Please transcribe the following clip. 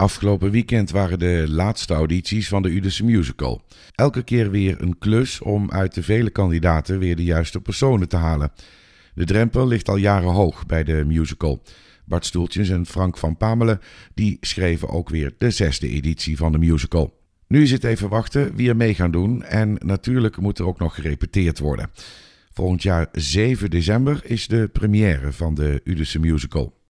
Afgelopen weekend waren de laatste audities van de Udense Musical. Elke keer weer een klus om uit de vele kandidaten weer de juiste personen te halen. De drempel ligt al jaren hoog bij de musical. Bart Stoeltjes en Frank van Pamelen die schreven ook weer de zesde editie van de musical. Nu is het even wachten wie er mee gaan doen en natuurlijk moet er ook nog gerepeteerd worden. Volgend jaar 7 december is de première van de Udense Musical.